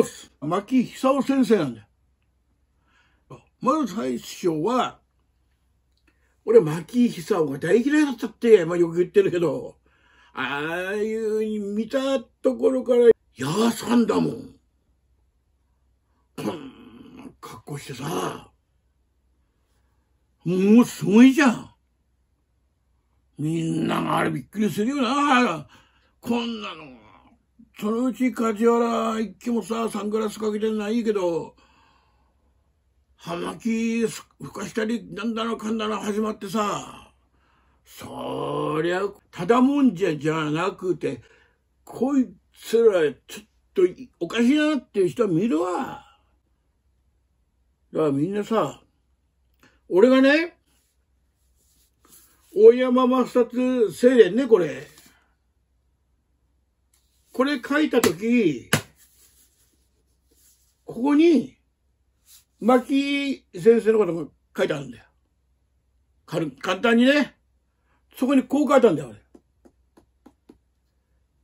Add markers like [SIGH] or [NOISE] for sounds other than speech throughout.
っす牧久夫先生なんだまず最初は、俺、牧久夫が大嫌いだったって、まあよく言ってるけど、ああいう見たところから、やさんだもん。こん格好してさ、もうすごいじゃん。みんながあれびっくりするよな。こんなの。そのうち梶原一気もさ、サングラスかけてんのはいいけど、葉巻ふかしたり、なんだのかんだの始まってさ、そりゃ、ただもんじゃじゃなくて、こいつら、ちょっとおかしいなっていう人は見るわ。だからみんなさ、俺がね、大山抹殺タツ青年ね、これ。これ書いたとき、ここに、牧先生のことが書いてあるんだよ。軽簡単にね。そこにこう書いたんだよ、俺。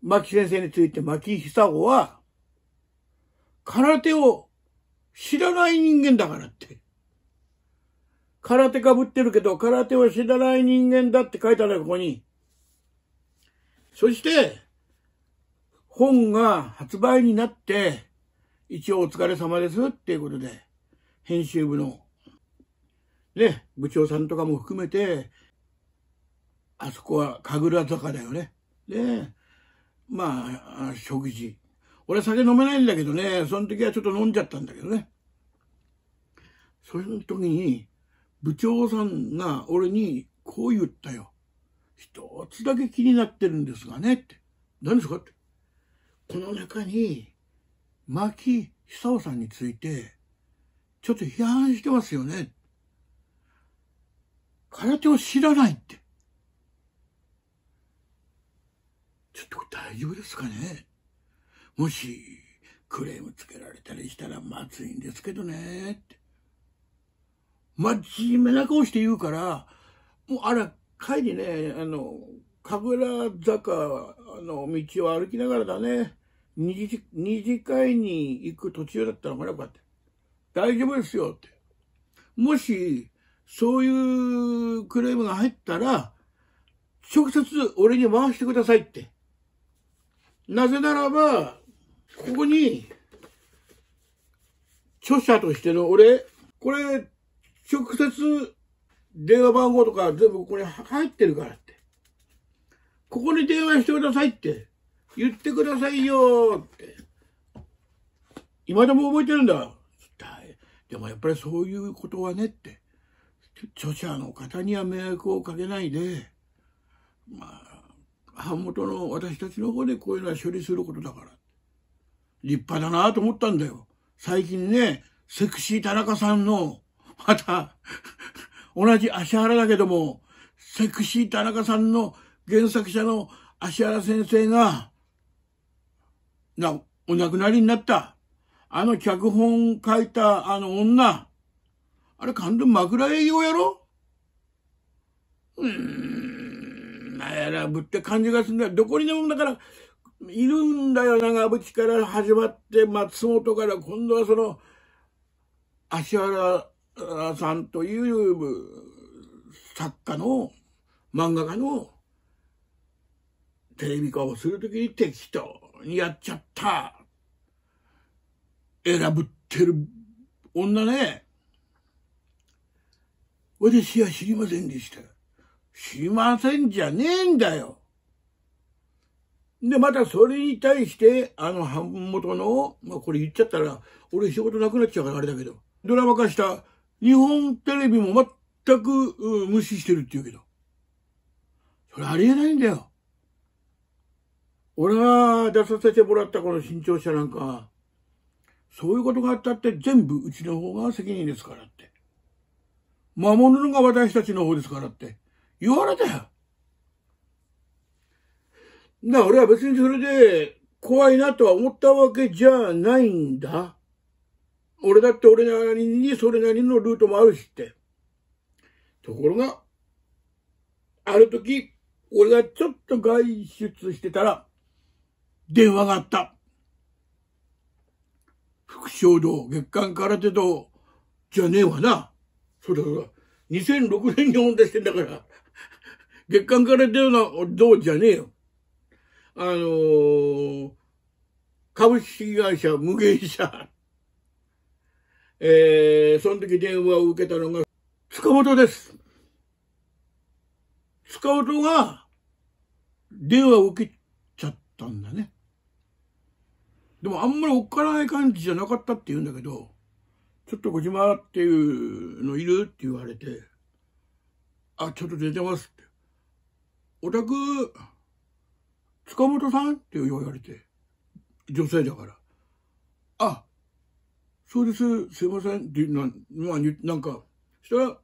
牧先生について牧久子は、空手を知らない人間だからって。空手かぶってるけど、空手を知らない人間だって書いてあるよ、ここに。そして、本が発売になって、一応お疲れ様ですっていうことで、編集部の、ね、部長さんとかも含めて、あそこは神楽坂だよね。で、まあ、食事。俺酒飲めないんだけどね、その時はちょっと飲んじゃったんだけどね。その時に、部長さんが俺にこう言ったよ。一つだけ気になってるんですがねって。何ですかって。この中に、牧久夫さんについて、ちょっと批判してますよね。空手を知らないって。ちょっと大丈夫ですかね。もし、クレームつけられたりしたらまずいんですけどね、って。真面目な顔して言うから、もうあら、帰りね、あの、神楽坂の道を歩きながらだね。二次二次会に行く途中だったのかな、こうやって。大丈夫ですよって。もし、そういうクレームが入ったら、直接俺に回してくださいって。なぜならば、ここに、著者としての俺、これ、直接電話番号とか全部ここに入ってるからって。ここに電話してくださいって。言ってくださいよって。今でも覚えてるんだ。でもやっぱりそういうことはねって。著者の方には迷惑をかけないで、まあ、版元の私たちの方でこういうのは処理することだから。立派だなと思ったんだよ。最近ね、セクシー田中さんの、また、同じ足原だけども、セクシー田中さんの原作者の芦原先生が、な、お亡くなりになった、あの脚本書いたあの女、あれ完全枕営業やろうーん、なんやらぶって感じがするんだよ。どこにでもだから、いるんだよ。長渕から始まって、松本から、今度はその、芦原さんという作家の、漫画家の、テレビ化をするときに適当やっちゃった。選ぶってる女ね。私は知りませんでした。知りませんじゃねえんだよ。で、またそれに対して、あの、版元の、まあ、これ言っちゃったら、俺仕事なくなっちゃうからあれだけど、ドラマ化した日本テレビも全く無視してるって言うけど、それありえないんだよ。俺が出させてもらったこの新潮社なんか、そういうことがあったって全部うちの方が責任ですからって。守るのが私たちの方ですからって言われたよ。だから俺は別にそれで怖いなとは思ったわけじゃないんだ。俺だって俺なりにそれなりのルートもあるしって。ところが、ある時、俺がちょっと外出してたら、電話があった。副将道月刊空手道じゃねえわな。そうだそうだ。2006年に本出してんだから、月刊空手道道じゃねえよ。あのー、株式会社無限社。えー、その時電話を受けたのが、塚本です。塚本が電話を受けちゃったんだね。でもあんまりおっかない感じじゃなかったって言うんだけど、ちょっと小島っていうのいるって言われて、あ、ちょっと出てますって。お宅、塚本さんって言われて、女性だから。あ、そうです、すいませんってな、まあ、なんか、したら、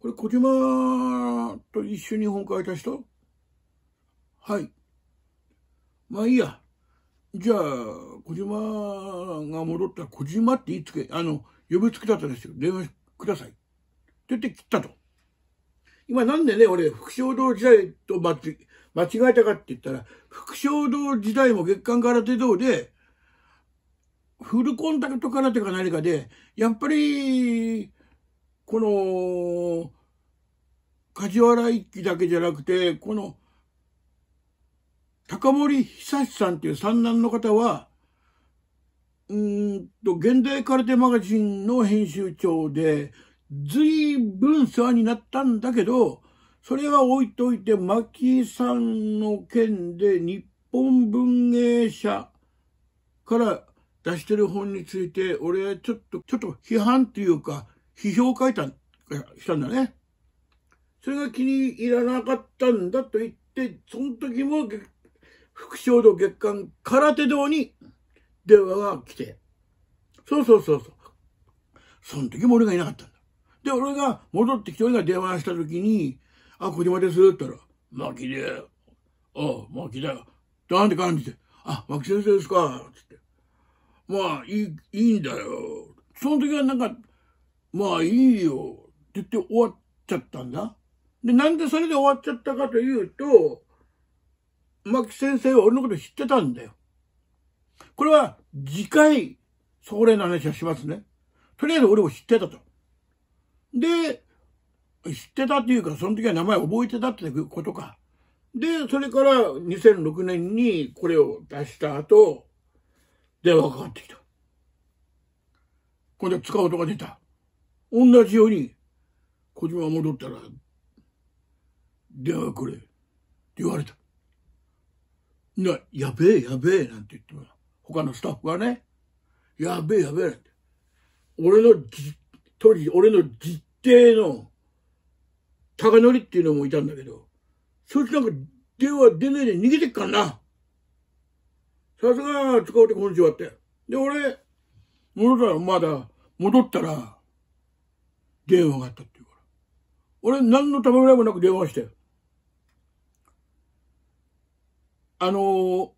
これ小島と一緒に本会いた人はい。まあいいや。じゃあ、小島が戻ったら、小島って言いつけ、あの、呼びつけったんですよ。電話ください。って言って切ったと。今なんでね、俺、副将堂時代と間違えたかって言ったら、副将堂時代も月刊空手道で、フルコンタクト空手か何かで、やっぱり、この、梶原一騎だけじゃなくて、この、高森久志さんっていう三男の方は、うんと、現代カルテマガジンの編集長で、随分世話になったんだけど、それは置いといて、牧さんの件で日本文芸社から出してる本について、俺はちょっと、ちょっと批判というか、批評を書いた、したんだね。それが気に入らなかったんだと言って、その時も副省動月間空手道に電話が来て、そうそうそうそう。その時も俺がいなかったんだ。で、俺が戻ってきて、俺が電話した時に、あ、小島ですって言ったら、マキで、ああ、マキだよ。なんて感じで、あ、マキ先生ですか言って。まあ、いい、いいんだよ。その時はなんか、まあいいよ。って言って終わっちゃったんだ。で、なんでそれで終わっちゃったかというと、牧先生は俺のこと知ってたんだよ。これは次回、それの話はしますね。とりあえず俺を知ってたと。で、知ってたっていうか、その時は名前覚えてたってことか。で、それから2006年にこれを出した後、電話かかってきた。これで使う音が出た。同じように、小島が戻ったら、電話くれ。って言われた。な、やべえ、やべえ、なんて言っても他のスタッフはね、やべえ、やべえ、て。俺のじ当とり、俺の実定の、高則っていうのもいたんだけど、そいつなんか電話出ねえで逃げてっからな。さすが、使うてこんにちはって。で、俺、戻ったら、まだ、戻ったら、電話があったっていうから。俺、何のためぐらいもなく電話して。あの、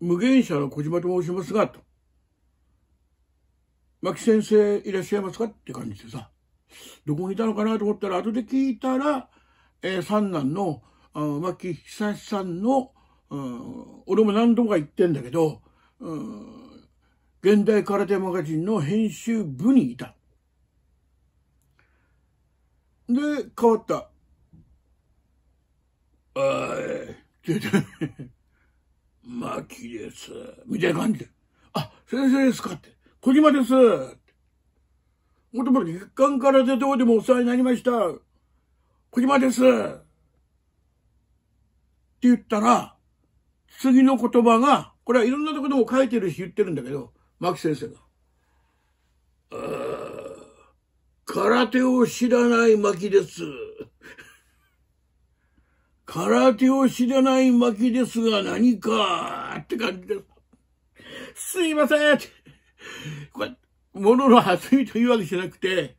無限者の小島と申しますが、と。牧先生いらっしゃいますかって感じでさ、どこにいたのかなと思ったら、後で聞いたら、えー、三男の、あ牧久志さんの、うん、俺も何度か言ってんだけど、うん、現代空手マガジンの編集部にいた。で、変わった。おい、てマキ [LAUGHS] です。みたいな感じで。あ、先生ですかって。小島です。もともと月間から出ておいてもお世話になりました。小島です。って言ったら、次の言葉が、これはいろんなとこでも書いてるし言ってるんだけど、マキ先生が。ああ、空手を知らないマキです。空手を知らない巻ですが何かって感じです。すいませんこれ、物の弾みというわけじゃなくて、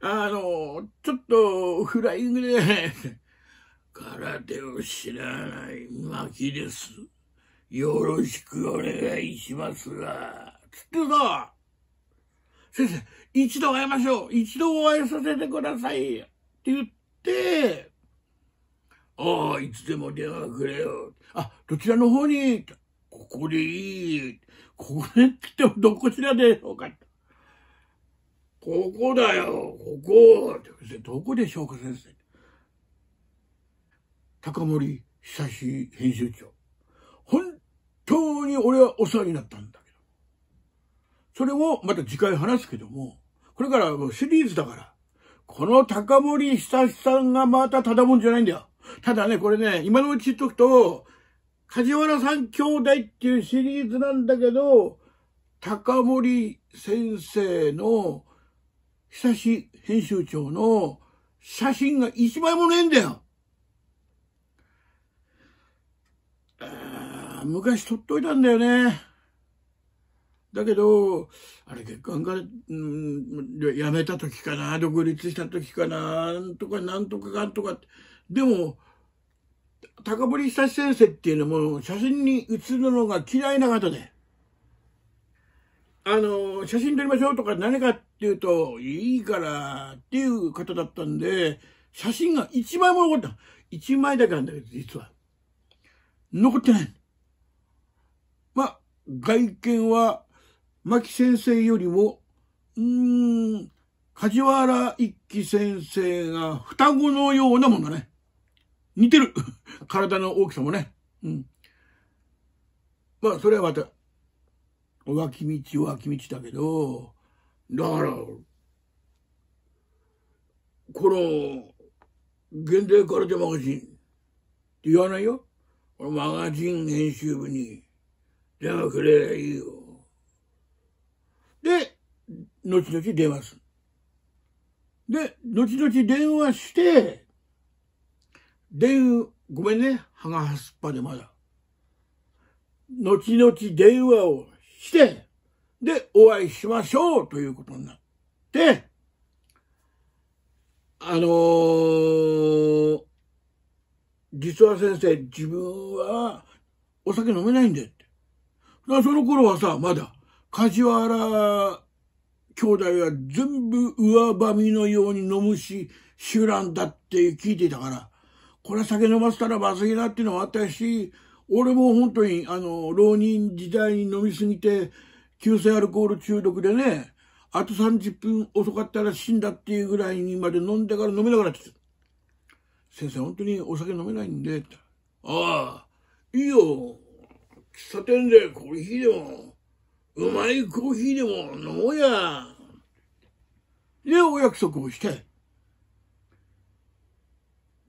あの、ちょっとフライングで、空手を知らない巻です。よろしくお願いしますが、つってさ、先生、一度会いましょう一度お会いさせてくださいって言って、ああ、いつでも電話くれよ。あ、どちらの方に、ここでいい。ここで来てもどこちらでしょうか。ここだよ、ここ。どこでしょうか、先生。高森久志編集長。本当に俺はお世話になったんだけど。それをまた次回話すけども、これからシリーズだから、この高森久志さんがまたただもんじゃないんだよ。ただね、これね、今のうち言っとくと、梶原三兄弟っていうシリーズなんだけど、高森先生の、久し編集長の写真が一枚もねえんだよ。昔撮っといたんだよね。だけど、あれ結婚から、うん、やめた時かな、独立した時かな、なんとかなんとかかんとかって、でも、高堀久先生っていうのも写真に写るのが嫌いな方で、あの、写真撮りましょうとか何かっていうと、いいからっていう方だったんで、写真が一枚も残った。一枚だけなんだけど、実は。残ってない。まあ、外見は、牧先生よりも、うーん、梶原一騎先生が双子のようなものね。似てる [LAUGHS] 体の大きさもね。うん。まあ、それはまた、脇道、脇道だけど、だから、この、限定カルテマガジンって言わないよ。このマガジン編集部に電話くれりゃいいよ。で、後々電話する。で、後々電話して、電、ごめんね、歯がはすっぱでまだ。後々電話をして、で、お会いしましょうということになって、あのー、実は先生、自分はお酒飲めないんでって。だその頃はさ、まだ、梶原兄弟は全部上ばみのように飲むし、修乱だって聞いていたから、これは酒飲ませたらまずいなっていうのもあったし、俺も本当に、あの、浪人時代に飲みすぎて、急性アルコール中毒でね、あと30分遅かったら死んだっていうぐらいにまで飲んでから飲めなくなって先生、本当にお酒飲めないんで、ああ、いいよ。喫茶店でコーヒーでも、うまいコーヒーでも飲もうや。で、お約束をして、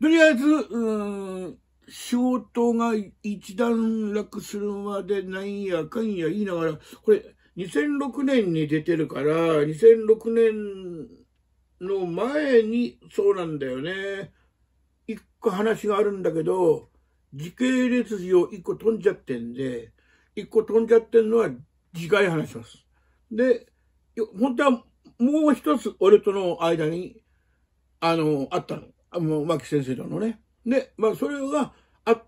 とりあえず、うん、仕事が一段落するまでなんやかんや言いながら、これ、2006年に出てるから、2006年の前に、そうなんだよね。一個話があるんだけど、時系列時を一個飛んじゃってんで、一個飛んじゃってんのは次回話します。で、本当はもう一つ俺との間に、あの、あったの。あの、牧先生とのね。で、まあ、それがあっ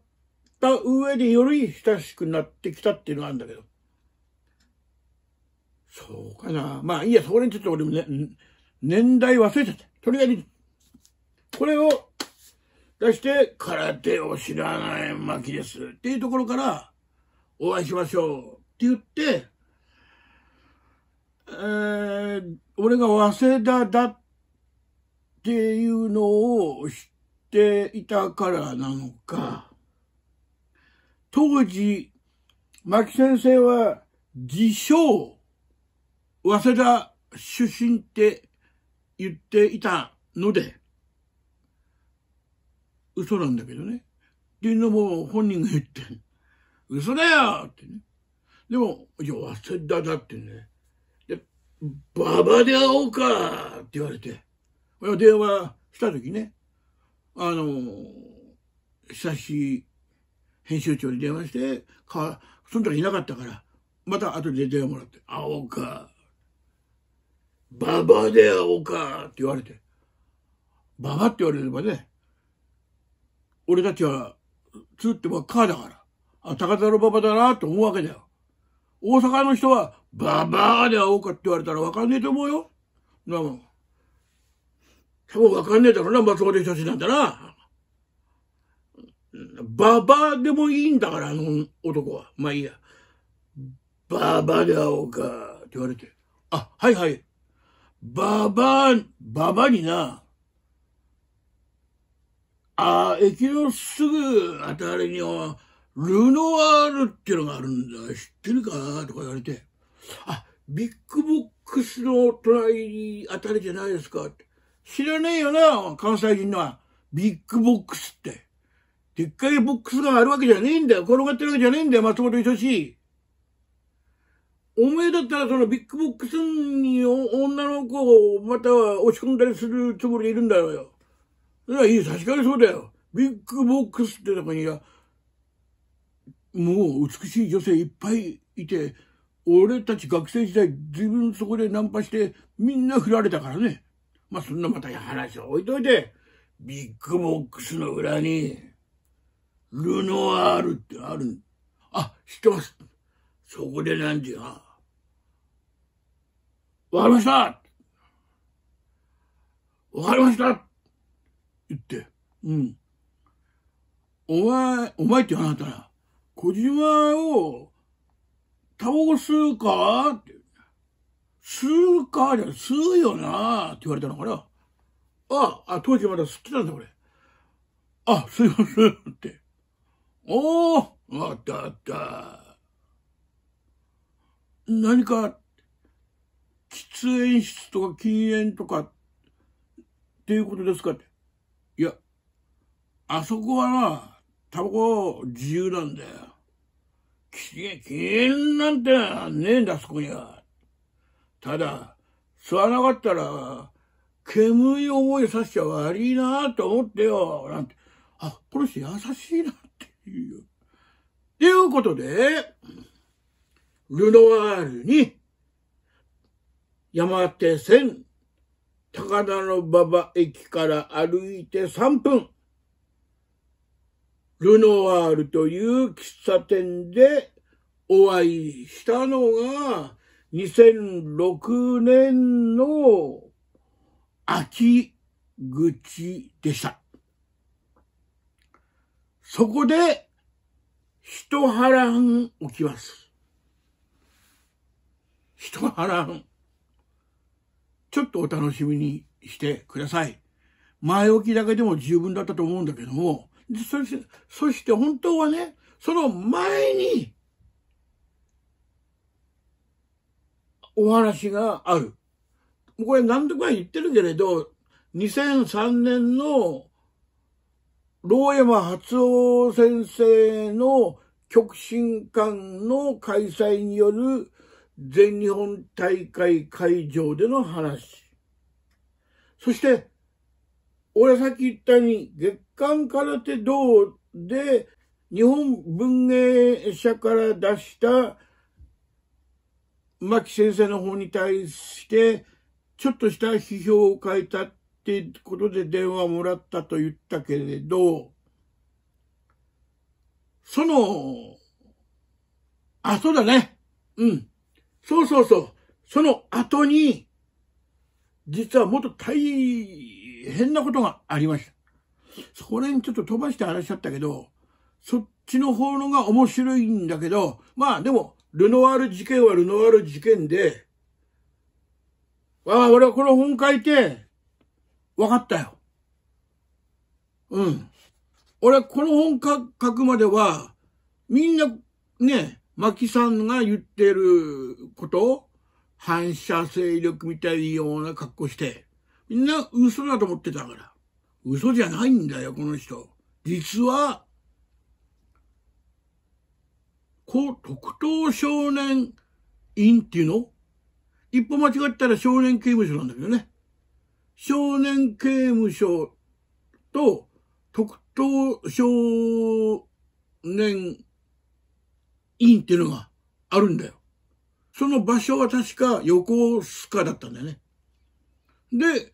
た上でより親しくなってきたっていうのがあるんだけど。そうかな。まあ、いいや、そこにちょっと俺もね、年代忘れちゃった。とりあえず、これを出して、空手を知らない牧ですっていうところから、お会いしましょうって言って、えー、俺が早稲田だっっていうのを知っていたからなのか、当時、牧先生は自称、早稲田出身って言っていたので、嘘なんだけどね。っていうのも本人が言って、嘘だよってね。でも、いや、早稲田だってね。で、ババで会おうかって言われて。電話した時ね、あの、久し編集長に電話して、か、その時いなかったから、また後で電話もらって、あおか、ババでうかって言われて、ババって言われればね、俺たちは、つってばかだから、あ、高田のババだなと思うわけだよ。大阪の人は、ババーでうかって言われたらわかんねえと思うよ。なもん。多分わかんねえだろな、松本人志なんだな。ババアでもいいんだから、あの男は。まあいいや。ババで会おうか、って言われて。あ、はいはい。ババア、ババにな、あ、駅のすぐあたりには、ルノワールっていうのがあるんだ。知ってるかとか言われて。あ、ビッグボックスの隣あたりじゃないですかって。知らねえよな、関西人のは。ビッグボックスって。でっかいボックスがあるわけじゃねえんだよ。転がってるわけじゃねえんだよ、松本人志。おめえだったらそのビッグボックスに女の子をまたは押し込んだりするつもりでいるんだろうよ。それいい、確かにそうだよ。ビッグボックスってとこには、もう美しい女性いっぱいいて、俺たち学生時代、自分そこでナンパして、みんな振られたからね。まあ、そんなまた話を置いといて、ビッグボックスの裏に、ルノワールってある。あ、知ってます。そこで何時ゃ。わかりましたわかりました言って、うん。お前、お前って言わなかったな、小島を、タバコ吸うかって。吸うか、じゃ吸うよなって言われたのかな。あ、あ、当時まだ吸ってたんだ、これ。あ、吸います、って。おー、あったあった。何か、喫煙室とか禁煙とか、っていうことですかって。いや、あそこはな、タバコ自由なんだよ。禁煙なんてねえんだ、そこには。ただ、吸わなかったら、煙い思いさせちゃ悪いなと思ってよ、なんて。あ、この人優しいなっていう。っていうことで、ルノワールに、山手線、高田の馬場駅から歩いて3分、ルノワールという喫茶店でお会いしたのが、2006年の秋口でした。そこで、一波乱起きます。一波乱。ちょっとお楽しみにしてください。前置きだけでも十分だったと思うんだけども、そして、そして本当はね、その前に、お話がある。これ何とか言ってるけれど、2003年の牢山初夫先生の極真館の開催による全日本大会会場での話。そして、俺さっき言ったように、月刊空手道で日本文芸社から出した牧先生の方に対して、ちょっとした批評を変えたってことで電話をもらったと言ったけれど、その、あ、そうだね。うん。そうそうそう。その後に、実はもっと大変なことがありました。それにちょっと飛ばして話しちゃったけど、そっちの方のが面白いんだけど、まあでも、ルノワール事件はルノワール事件で、あ俺はこの本書いて、分かったよ。うん。俺はこの本書くまでは、みんな、ね、マキさんが言ってること反射勢力みたいような格好して、みんな嘘だと思ってたから。嘘じゃないんだよ、この人。実は、こう、特等少年院っていうの一歩間違ったら少年刑務所なんだけどね。少年刑務所と特等少年院っていうのがあるんだよ。その場所は確か横須賀だったんだよね。で、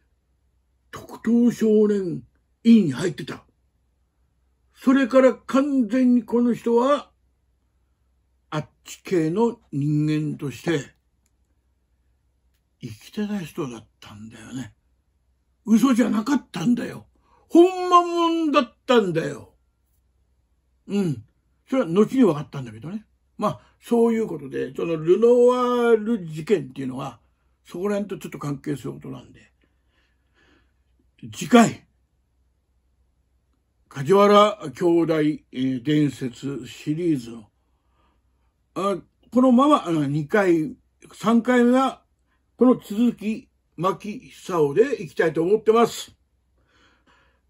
特等少年院に入ってた。それから完全にこの人はあっち系の人間として生きてた人だったんだよね。嘘じゃなかったんだよ。ほんまもんだったんだよ。うん。それは後に分かったんだけどね。まあ、そういうことで、そのルノワール事件っていうのは、そこら辺とちょっと関係することなんで、次回、梶原兄弟伝説シリーズのこのまま2回、3回目は、この続き、巻久夫でいきたいと思ってます。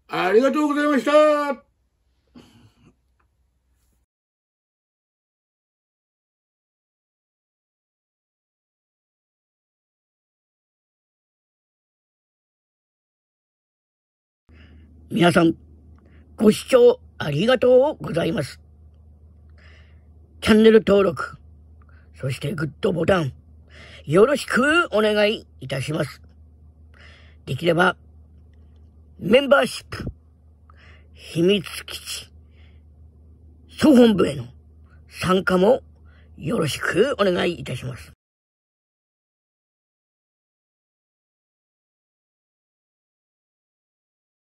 ありがとうございました皆さん、ご視聴ありがとうございます。チャンネル登録、そしてグッドボタン、よろしくお願いいたします。できれば、メンバーシップ、秘密基地、総本部への参加もよろしくお願いいたします。